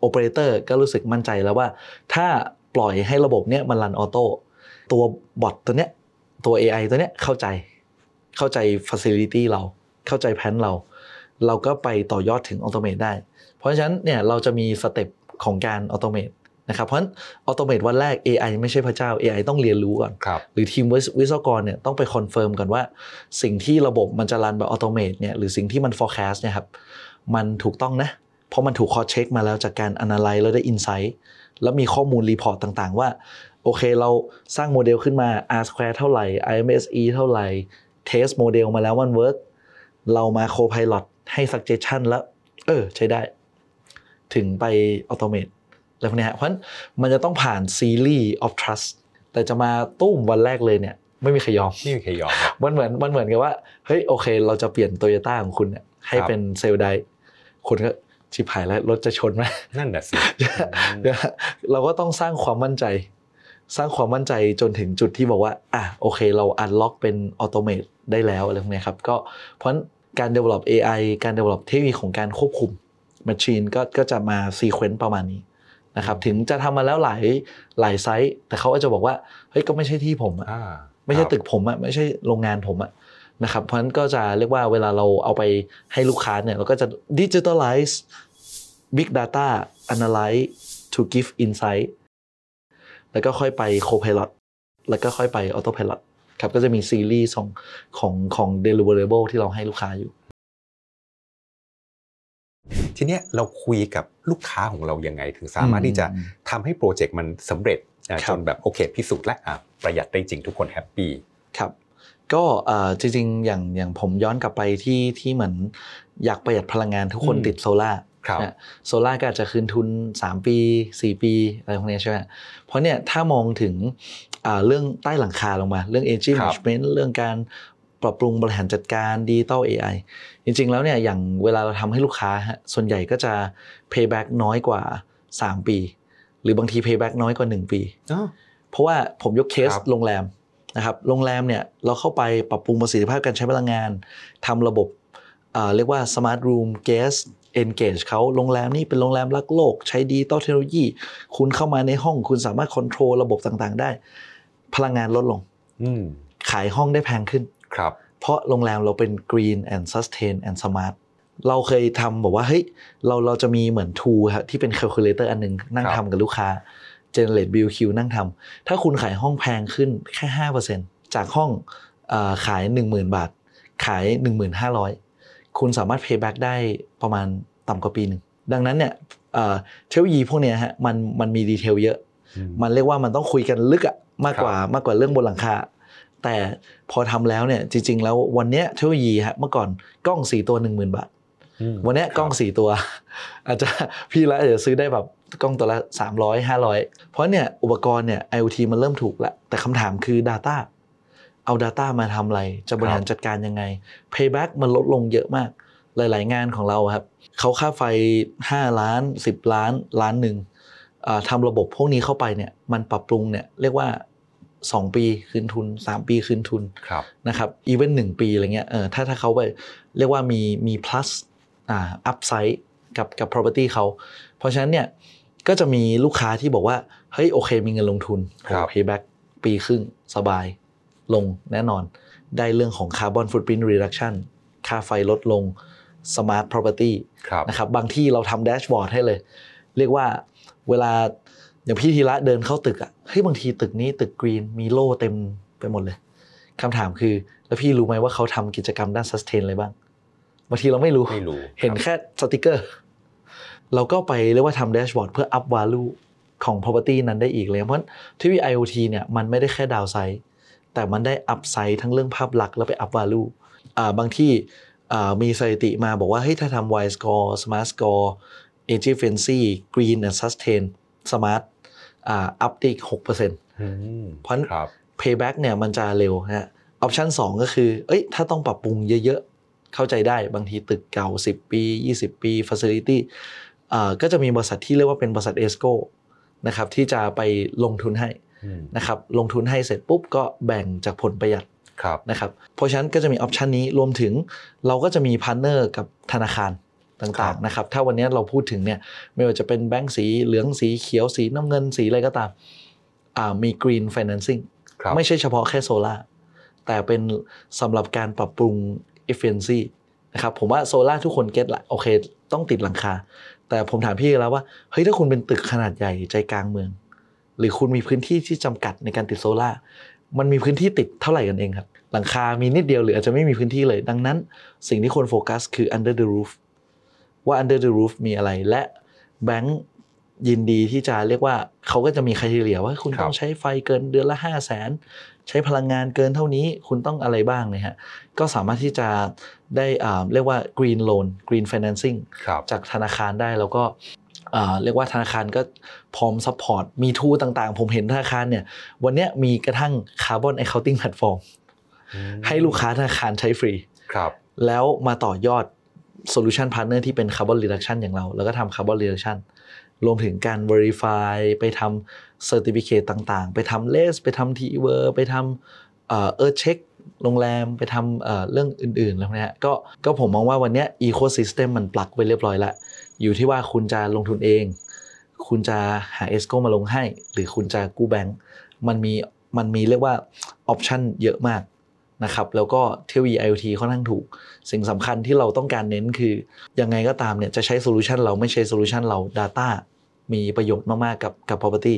โอเปอเรเตอร์ก็รู้สึกมั่นใจแล้วว่า ถ้าปล่อยให้ระบบเนี้ยมันรันออโต้ตัวบอทตัวเนี้ยตัว AI ตัวเนี้ยเข้าใจเข้าใจ facility เรา เข้าใจแพนเรา เราก็ไปต่อยอดถึงออโตเมตได้ เพราะฉะนั้นเนี่ยเราจะมีสเต็ปของการออโตเมตนะครับเพราะฉะนั้นอัตโนมัติวันแรก AI ไม่ใช่พระเจ้า AI ต้องเรียนรู้ก่อนรหรือทีมวิศวกรเนี่ยต้องไปคอนเฟิร์มก่อนว่า สิ่งที่ระบบมันจะรันแบบอัตโนมัติเนี่ยหรือสิ่งที่มันอร์ e ค a s ์เนี่ยครับมันถูกต้องนะ เพราะมันถูกคอเช็คมาแล้วจากการอนาลัยแล้วได้อินไซต์แล้วมีข้อมูลรีพอร์ตต่างๆ ว่า โอเคเราสร้างโมเดลขึ้นมา R square เท่าไหร่ IMSE เท่าไหร่ test โมเดลมาแล้วมันเวิร์กเรามาโพาย i l อตให้ suggestion แล้วเออใช้ได้ ถึงไปอัตโนมัติแลไรพวกนี้ฮะเพราะมันจะต้องผ่านซีรีส์ of trust แต่จะมาตุ้มวันแรกเลยเนี่ยไม่มีใครยอมไม่มีใครยอมมันเหมือนมันเหมือนกับว่าเฮ้ยโอเคเราจะเปลี่ยนโตโยต้าของคุณเนี่ยให้เป็นเซลไดคุณก็ ชิบหายแล้ว รถจะชนไหมนั่นแหละสิเราก็ต้องสร้างความมั่นใจ สร้างความมั่นใจจนถึงจุดที่บอกว่า อ่ะโอเคเราอันล็อกเป็นอัตโนมัติได้แล้วอะไรพวกนี้ครับก็เพราะการ develop AI การ develop เทคโนโลยีของการควบคุม machine ก็ก็จะมาซีเควนต์ประมาณนี้นะครับถึงจะทำมาแล้วหลายหลายไซส์ แต่เขาอาจจะบอกว่า เฮ้ยก็ไม่ใช่ที่ผมอ่ะไม่ใช่ตึกผมอ่ะไม่ใช่โรงงานผมอ่ะนะครับเพราะฉะนั้นก็จะเรียกว่าเวลาเราเอาไปให้ลูกค้าเนี่ย เราก็จะดิจิทัลไลซ์บิ๊กดาต้าแอนาลิซ์ทูกิฟอินไซต์แล้วก็ค่อยไปโคพายอตแล้วก็ค่อยไปออโต้พายอตครับก็จะมีซีรีส์ของของของเวอร์เรเบิลที่เราให้ลูกค้าอยู่ทีเนี้ยเราคุยกับลูกค้าของเรายังไง ถึงสามารถที่จะทำให้โปรเจกต์มันสำเร็จจนแบบ โอเคพิสูจน์และประหยัดได้จริงทุกคนแฮปปี้ ครับก็จริงๆอย่างอย่างผมย้อนกลับไปที่ที่เหมือนอยากประหยัดพลังงานทุกคนติดโซล่าโซล่าก็อาจจะคืนทุน 3 ปี 4 ปี อะไรพวกนี้ใช่ไหมเพราะเนี่ยถ้ามองถึงเรื่องใต้หลังคาลงมา เรื่อง energy management เรื่องการปรับปรุงบริหารจัดการดิจิตอล AI จริง ๆ แล้วเนี่ยอย่างเวลาเราทำให้ลูกค้าฮะส่วนใหญ่ก็จะ payback น้อยกว่า 3 ปี หรือบางที payback น้อยกว่า 1 ปี เพราะว่าผมยกเคสโรงแรมนะครับโรงแรมเนี่ยเราเข้าไปปรับปรุงประสิทธิภาพการใช้พลังงาน ทำระบบเรียกว่า smart room guest engage เขาโรงแรมนี่เป็นโรงแรมรักโลก ใช้ดีต่อเทคโนโลยี คุณเข้ามาในห้องคุณสามารถควบคุมระบบต่างๆ ได้ พลังงานลดลงขายห้องได้แพงขึ้นครับเพราะโรงแรมเราเป็น Green and Sustain and Smart เราเคยทำบอกว่าเฮ้ยเราเราจะมีเหมือนทูครับที่เป็น Calculator อันนึงนั่งทำกับลูกค้า Generate Bill Q นั่งทำถ้าคุณขายห้องแพงขึ้นแค่ 5%จากห้องขาย 10,000 บาท ขาย 1,500คุณสามารถ payback ได้ประมาณต่ำกว่าปีหนึ่งดังนั้นเนี่ยเทคโนโลยีพวกเนี้ยฮะมันมันมีดีเทลเยอะ มันเรียกว่ามันต้องคุยกันลึกอะมากกว่ามากกว่าเรื่องบนหลังคาแต่พอทำแล้วเนี่ยจริงๆ แล้ววันเนี้ยเทคโนโลยีฮะเมื่อก่อนกล้องสี่ตัวหนึ่งหมื่นบาทวันนี้กล้องสี่ตัว อาจจะพี่ละจะซื้อได้แบบกล้องตัวละสามร้อยห้าร้อยเพราะเนี่ย อุปกรณ์เนี่ย IoT มันเริ่มถูกละแต่คำถามคือ Data เอา Data มาทำอะไร จะบริหารจัดการยังไง Payback มันลดลงเยอะมากหลาย ๆงานของเราครับ เขาค่าไฟ 5 ล้าน 10 ล้านล้านหนึ่งทำระบบพวกนี้เข้าไปเนี่ย มันปรับปรุงเนี่ยเรียกว่า2 ปีคืนทุน 3 ปีคืนทุนนะครับอีเวนต์หนึ่งปี อะไรเงี้ยเออถ้าถ้าเขาไป เรียกว่ามี มี plus อ่า u p s i z e กับกับ property เขาเพราะฉะนั้นเนี่ย ก็จะมีลูกค้าที่บอกว่า เฮ้ย โอเค มีเงินลงทุน payback ปี ครึ่ง สบายลงแน่นอน ได้เรื่องของ carbon footprint reduction ค่าไฟลดลง smart property นะครับ บางที่เราทำแดชบอร์ดให้เลย เรียกว่าเวลาอย่างพี่ธีระเดินเข้าตึกอ่ะเฮ้ยบางทีตึกนี้ตึกกรีนมีโล่เต็มไปหมดเลยคำถามคือแล้วพี่รู้ไหมว่าเขาทำกิจกรรมด้านซัสเทนอะไรบ้าง บางทีเราไม่รู้ไม่รู้เห็นแค่สติกเกอร์เราก็ไปเรียกว่าทำแดชบอร์ดเพื่ออัพวาลูของ property นั้นได้อีกเลยเพราะที่วี IoT เนี่ยมันไม่ได้แค่ดาวไซด์แต่มันได้อัพไซด์ทั้งเรื่องภาพลักษณ์แล้วไปอัพวาลูบางที่มีสถิติมาบอกว่าเฮ้ยถ้าทำ Y score Smart score a g เ Efficiency Green and Sustain สมาร์ทอัพตด้อีกหกเปอร์เซ็นต์เพราะเพย์แบ็กเนี่ยมันจะเร็วฮะออปชันสองก็คือเอ้ยถ้าต้องปรับปรุงเยอะๆเข้าใจได้บางทีตึกเก่า 10 ปี 20 ปีฟัสซิลิตี้ก็จะมีบริษัทที่เรียกว่าเป็นบริษัทเอสโกนะครับที่จะไปลงทุนให้นะครับลงทุนให้เสร็จปุ๊บก็แบ่งจากผลประหยัดนะครับเพราะฉะนั้นก็จะมีออปชันนี้รวมถึงเราก็จะมีพาร์เนอร์กับธนาคารต่าง ๆ นะครับ ถ้าวันนี้เราพูดถึงเนี่ยไม่ว่าจะเป็นแบงก์สีเหลืองสีเขียวสีน้ำเงินสี อะไรก็ตามมี green financing ไม่ใช่เฉพาะแค่โซลา่าแต่เป็นสำหรับการปรับปรุง efficiency นะครับผมว่าโซล่าทุกคนเก็ตละโอเค ต้องติดหลังคา แต่ผมถามพี่แล้วว่า เฮ้ย ถ้าคุณเป็นตึกขนาดใหญ่ใจกลางเมือง หรือคุณมีพื้นที่ที่จำกัดในการติดโซล่ามันมีพื้นที่ติดเท่าไหร่กันเองครับหลังคา มีนิดเดียวหรืออาจจะไม่มีพื้นที่เลย ดังนั้นสิ่งที่ควรโฟกัสคือ under the roof ว่า Under the Roof มีอะไร และแบงก์ยินดีที่จะเรียกว่าเขาก็จะมีคุณเฉลี่ยว่าคุณต้องใช้ไฟเกินเดือนละ5 0 0แสนใช้พลังงานเกินเท่านี้คุณต้องอะไรบ้างเนี่ยฮะก็สามารถที่จะได้เรียกว่า green loan green financing จากธนาคารได้แล้วก็เรียกว่าธนาคารก็พร้อมซัพพอร์ตมีทูต่าง ๆ ผมเห็นธนาคารเนี่ยวันนี้มีกระทั่งคาร์บอนไอเคานติ้งแพลตฟอร์มให้ลูกค้าธนาคารใช้ฟรีครับแล้วมาต่อยอดโซลูชันพาร์เนอร์ที่เป็นคาร์บอนรีดักชันอย่างเรา แล้วก็ทำคาร์บอนรีดักชันรวมถึงการ Verify ไปทำเซอร์ติฟิเคตต่างๆ ไปทำเลสไปทำทีเวอร์ไปทำเออเช็คโรงแรมไปทำเรื่องอื่นๆแล้วนียก็ก็ผมมองว่าวันนี้อีโคซิสเต็มมันปลักไปเรียบร้อย แล้ว อยู่ที่ว่าคุณจะลงทุนเอง คุณจะหาเอสโกมาลงให้ หรือคุณจะกู้แบงค์มันมี มันมีเรียกว่าออปชันเยอะมากนะครับแล้วก็เทคโนโลยี IoT ค่อนข้างถูก สิ่งสำคัญที่เราต้องการเน้นคือ ยังไงก็ตามเนี่ยจะใช้โซลูชันเราไม่ใช้โซลูชันเรา Data มีประโยชน์มาก ๆ กับกับ property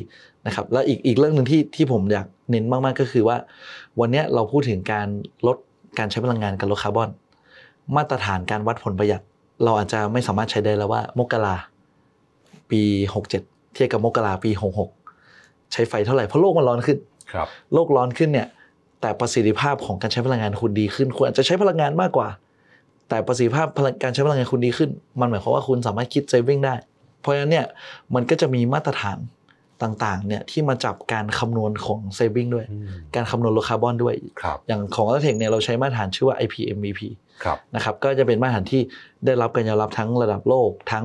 นะครับและอีกอีกเรื่องหนึ่งที่ที่ผมอยากเน้นมาก ๆ ก็คือว่า วันนี้เราพูดถึงการลดการใช้พลังงานการลดคาร์บอน มาตรฐานการวัดผลประหยัด เราอาจจะไม่สามารถใช้ได้แล้วว่า มกราปี 67 เทียบกับมกราปี 66 ใช้ไฟเท่าไหร่เพราะโลกมันร้อนขึ้นโลกร้อนขึ้นเนี่ยแต่ประสิทธิภาพของการใช้พลังงานคุณดีขึ้นคุณอาจจะใช้พลังงานมากกว่า แต่ประสิทธิภาพการใช้พลังงานคุณดีขึ้นมันหมายความว่าคุณสามารถคิดเซฟวิ่งได้ เพราะฉะนั้นเนี่ยมันก็จะมีมาตรฐานต่างๆเนี่ยที่มาจับการคำนวณของเซฟวิ่งด้วย การคำนวณลดคาร์บอนด้วยอย่างของอัเทคเนี่ยเราใช้มาตรฐานชื่อว่า IPMVP นะครับก็จะเป็นมาตรฐานที่ได้รับการยอมรับทั้งระดับโลก ทั้ง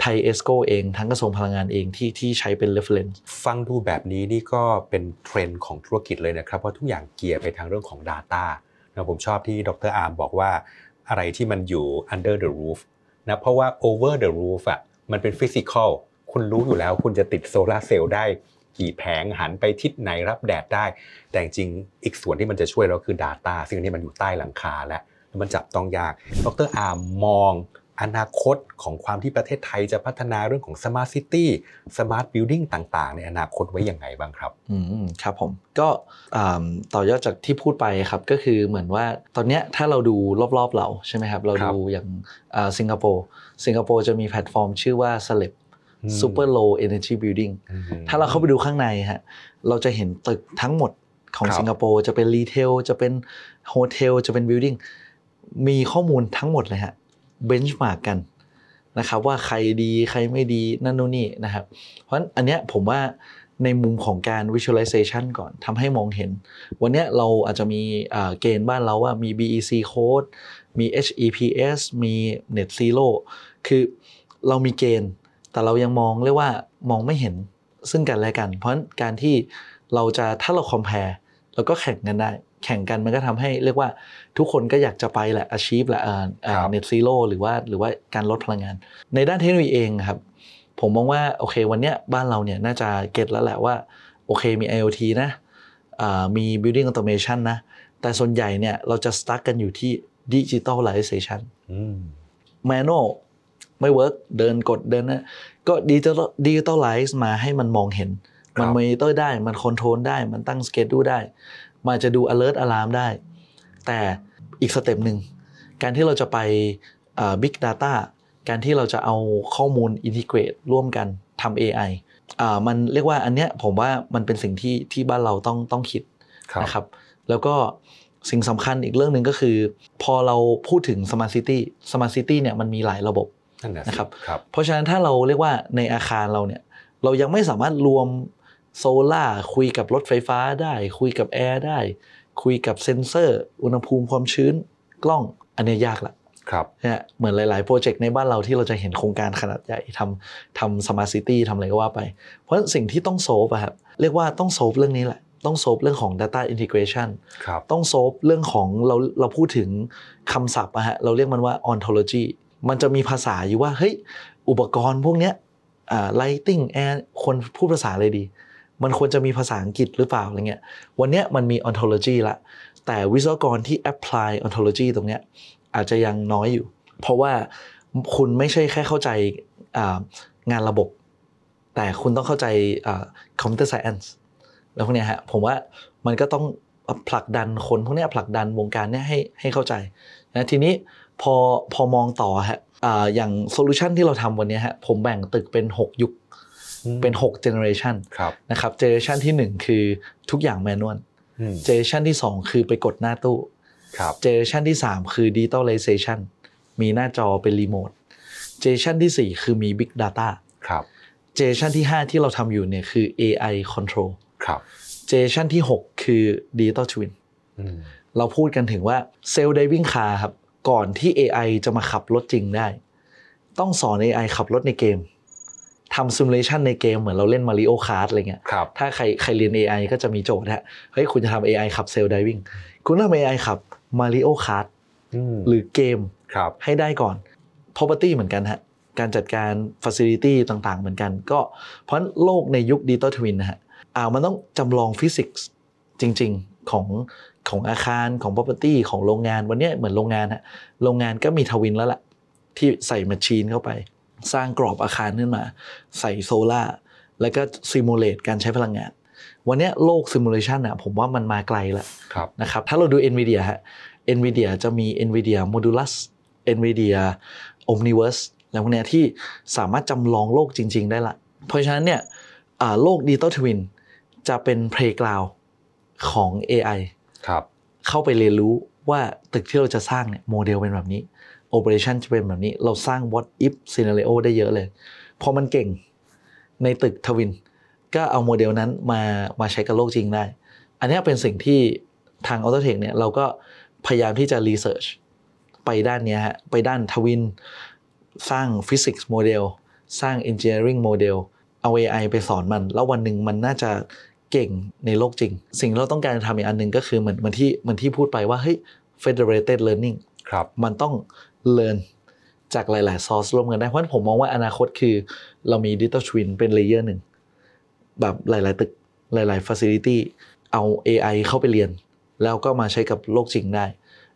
ไทยเอสโกเองทั้งกระทรวงพลังงานเองที่ที่ใช้เป็น reference ฟังดูแบบนี้นี่ก็เป็นเทรนด์ของธุรกิจเลยนะครับว่าทุกอย่างเกียร์ไปทางเรื่องของ Data นะผมชอบที่ดรอาร์มบอกว่า อะไรที่มันอยู่ under the roof นะเพราะว่า over the roof อ่ะมันเป็นฟิสิกอลคุณรู้อยู่แล้วคุณจะติดโซลาเซลล์ได้ กี่แผงหันไปทิศไหนรับแดดได้ แต่จริงอีกส่วนที่มันจะช่วยเราคือ Data ซึ่งนนี้มันอยู่ใต้หลังคาและ มันจับต้องยากดรอาร์มมองอนาคตของความที่ประเทศไทยจะพัฒนาเรื่องของสมาร์ทซิตี้ สมาร์ทบิลดิ่งต่างๆ ในอนาคตไว้อย่างไงบ้างครับ อืมครับผม ก็ต่อยอดจากที่พูดไปครับ ก็คือเหมือนว่าตอนนี้ถ้าเราดูรอบ ๆเราใช่ไหมครับ เราดูอย่างสิงคโปร์ สิงคโปร์จะมีแพลตฟอร์มชื่อว่าสล e p ซูเปอร์โลเอเนจีบิลดิ่งถ้าเราเข้าไปดูข้างในฮะเราจะเห็นตึกทั้งหมดของสิงคโปร์จะเป็นรีเทล จะเป็นโฮเทล จะเป็นบิลดิ่งมีข้อมูลทั้งหมดเลยฮะเบนช์มาร์กกัน นะครับ ว่าใครดีใครไม่ดีนั่นนู่นนี่นะครับ เพราะฉะอันเนี้ยผมว่าในมุมของการ visualization ก่อนทำให้มองเห็น วันนี้เราอาจจะมีเกณฑ์บ้านเราว่ามี BEC code มี HEPS มี net zero คือเรามีเกณฑ์ แต่เรายังมองเรียกว่ามองไม่เห็นซึ่งกันและกัน เพราะการที่เราจะถ้าเรา compare เราก็แข่งกันได้แข่งกันมันก็ทำให้เรียกว่าทุกคนก็อยากจะไปแหละอาชีพแหละเน็ตซีโร่หรือว่าหรือว่าการลดพลังงาน ในด้านเทคโนโลยีเองครับ ผมมองว่าโอเควันเนี้ยบ้านเราเนี่ยน่าจะเก็ตแล้วแหละว่า โอเคมี IoT นะมี building automation นะแต่ส่วนใหญ่เนี่ยเราจะสตั๊กกันอยู่ที่ digitalization manual ไม่เวิร์กเดินกดเดินนะก็ดิจิตอลดิจิ t a ลไลซมาให้มันมองเห็น มันมีเตอร์ได้มันคอนโทรลได้มันตั้งสเกจดูได้มันจะดู alert alarm ได้ แต่อีกสเต็ปหนึ่งการที่เราจะไป big data การที่เราจะเอาข้อมูล integrate ร่วมกันทำ AI มันเรียกว่าอันเนี้ยผมว่ามันเป็นสิ่งที่ที่บ้านเราต้องต้องคิดนะครับแล้วก็สิ่งสำคัญอีกเรื่องหนึ่งก็คือ พอเราพูดถึง smart city smart city เนี่ยมันมีหลายระบบนะครับเพราะฉะนั้นถ้าเราเรียกว่าในอาคารเราเนี่ยเรายังไม่สามารถรวมโซล่าคุยกับรถไฟฟ้าได้คุยกับแอร์ได้คุยกับเซ็นเซอร์ อุณหภูมิความชื้นกล้อง อันนี้ยากละครับเนี่ยเหมือนหลาย ๆ โปรเจกต์ในบ้านเราที่เราจะเห็นโครงการขนาดใหญ่ทำทำสมาร์ทซิตี้ทำอะไรก็ว่าไปเพราะสิ่งที่ต้องโซฟอะครับเรียกว่าต้องโซฟเรื่องนี้แหละต้องโซฟเรื่องของ Data Integration ต้องโซฟเรื่องของเราเราพูดถึงคำศัพท์อะฮะเราเรียกมันว่า ontology มันจะมีภาษาอยู่ว่าเฮ้ยอุปกรณ์พวกเนี้ยอ่า lighting air คนพูดภาษาอะไรดีมันควรจะมีภาษาอังกฤษหรือเปล่าอะไรเงี้ยวันนี้มันมี ontology ละแต่วิศวกรที่ apply ontology ตรงเนี้ยอาจจะยังน้อยอยู่ เพราะว่าคุณไม่ใช่แค่เข้าใจงานระบบ แต่คุณต้องเข้าใจคอมพิวเตอร์ไซเอนซ์แล้วพวกนี้ฮะผมว่ามันก็ต้องผลักดันคนพวกนี้ผลักดันวงการนี้ให้ให้เข้าใจนะทีนี้พอพอมองต่อฮะอย่างโซลูชันที่เราทำวันนี้ฮะผมแบ่งตึกเป็น 6 ยุคเป็น 6 generation นะครับ เจเนอเรชันที่ 1 คือทุกอย่างแมนนวลเจเนอเรชันที่ 2 คือไปกดหน้าตู้เจเนอเรชันที่ 3 คือดิจิ t a ล i z เ t ชันมีหน้าจอเป็นรีโมทเจเนอเรชันที่ 4 คือมี Big Data g e n e เจเนอเรชันที่ 5 ที่เราทำอยู่เนี่ยคือ AI Control g ร n e เจเนอเรชันที่ 6 คือดิจิตอล t วินเราพูดกันถึงว่าเซลล์ไดวิ่งคารครับ ก่อนที่ AI จะมาขับรถจริงได้ ต้องสอน AI ขับรถในเกมทำซิมูเลชันในเกมเหมือนเราเล่นมาริโอคาร์ดอะไรเงี้ย ถ้าใครใครเรียน AI ก็จะมีโจทย์ฮะ เฮ้ย คุณจะทำ AI ขับเซลล์ดิวิ่งคุณทำ AI ขับมาริโอคาร์ดหรือเกมให้ได้ก่อน property เหมือนกันฮะ การจัดการ facility ต่างๆ เหมือนกัน ก็เพราะโลกในยุคดิจิตอลทวินนะฮะ อ่ามันต้องจำลองฟิสิกส์จริงๆของของอาคารของ property ของโรงงาน วันนี้เหมือนโรงงานฮะ โรงงานก็มีทวินแล้วละที่ใส่มชชีนเข้าไปสร้างกรอบอาคารขึ้นมา ใส่โซล่าแล้วก็ซิมูเลตการใช้พลังงาน วันนี้โลกซิมูเลชันอ่ะผมว่ามันมาไกลแล้วนะครับถ้าเราดู NVIDIA ฮะ NVIDIA จะมี NVIDIA Modulus NVIDIA Omniverse แล้วพวกนี้ที่สามารถจำลองโลกจริงๆ ได้ละ เพราะฉะนั้นเนี่ยโลกดิจิตอลทวินจะเป็นเพลกราวของ AI ครับเข้าไปเรียนรู้ว่าตึกที่เราจะสร้างเนี่ยโมเดลเป็นแบบนี้โอเปอเรชันจะเป็นแบบนี้ เราสร้าง what if scenario ได้เยอะเลยพอมันเก่งในตึกทวิน ก็เอาโมเดลนั้นมา มาใช้กับโลกจริงได้ อันนี้เป็นสิ่งที่ทางออโตเทคเนี่ยเราก็พยายามที่จะรีเสิร์ชไปด้านนี้ฮะ ไปด้านทวิน สร้างฟิสิกส์โมเดลสร้างเอนจิเนียริงโมเดลเอา AI ไปสอนมัน แล้ววันหนึ่งมันน่าจะเก่งในโลกจริง สิ่งเราต้องการทำอีกอันหนึ่งก็คือเหมือนมันที่มันที่พูดไปว่าเฮ้ย federated learning ครับ มันต้องเรียนจากหลาย ๆ ซอสร่วมกันได้ เพราะผมมองว่าอนาคตคือเรามีดิจิตอลชวินเป็นเลเยอร์หนึ่งแบบหลาย ๆตึกหลายๆฟัซิลิตี้เอา AI เข้าไปเรียน แล้วก็มาใช้กับโลกจริงได้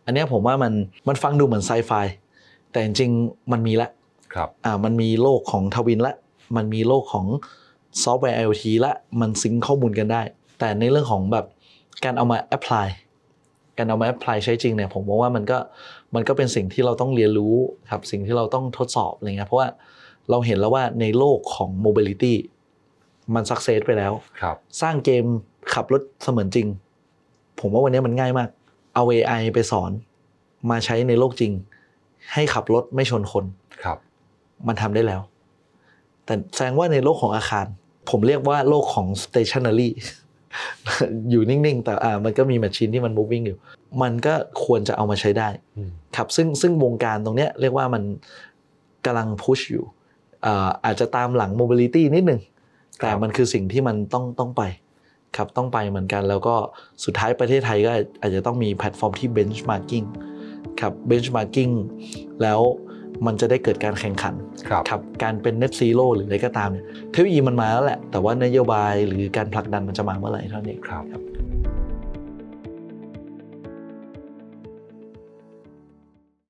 อันนี้ผมว่ามัน มันฟังดูเหมือนไซไฟแต่จริงมันมีละครับอ่ามันมีโลกของทวินละมันมีโลกของซอฟต์แวร์ IoT ละมันซิงข้อมูลกันได้ แต่ในเรื่องของแบบการเอามาแอพพลายการเอามาแอพพลายใช้จริงเนี่ยผมมองว่ามันก็มันก็เป็นสิ่งที่เราต้องเรียนรู้ครับสิ่งที่เราต้องทดสอบอะไรเงี้ยเพราะว่าเราเห็นแล้วว่าในโลกของโมบิลิตี้มันสักเซสไปแล้วสร้างเกมขับรถเสมือนจริง ผมว่าวันนี้มันง่ายมากเอา AI ไปสอน มาใช้ในโลกจริง ให้ขับรถไม่ชนคนครับ มันทำได้แล้ว แต่แสดงว่าในโลกของอาคาร ผมเรียกว่าโลกของ stationary อยู่นิ่งๆ แต่อ่ามันก็มีแมชชีนที่มัน m o วิ่งอยู่ มันก็ควรจะเอามาใช้ได้ครับซึ่งซึ่งวงการตรงเนี้ยเรียกว่ามันกำลังพุชอยู่อาจจะตามหลังโมบิลิตี้นิดนึง แต่มันคือสิ่งที่มันต้องต้องไป ครับต้องไปเหมือนกันแล้วก็สุดท้ายประเทศไทยก็อาจจะต้องมีแพลตฟอร์มที่เบนช์มาร์กิ้งครับเบนช์มาร์กิ้งแล้วมันจะได้เกิดการแข่งขันครับการเป็นเน็ตซีโร่หรืออะไรก็ตามเนี่ยเทคโนโลยีมันมาแล้วแหละแต่ว่านโยบาย หรือการผลักดันมันจะมาเมื่อไหร่เท่านั้นเองครับ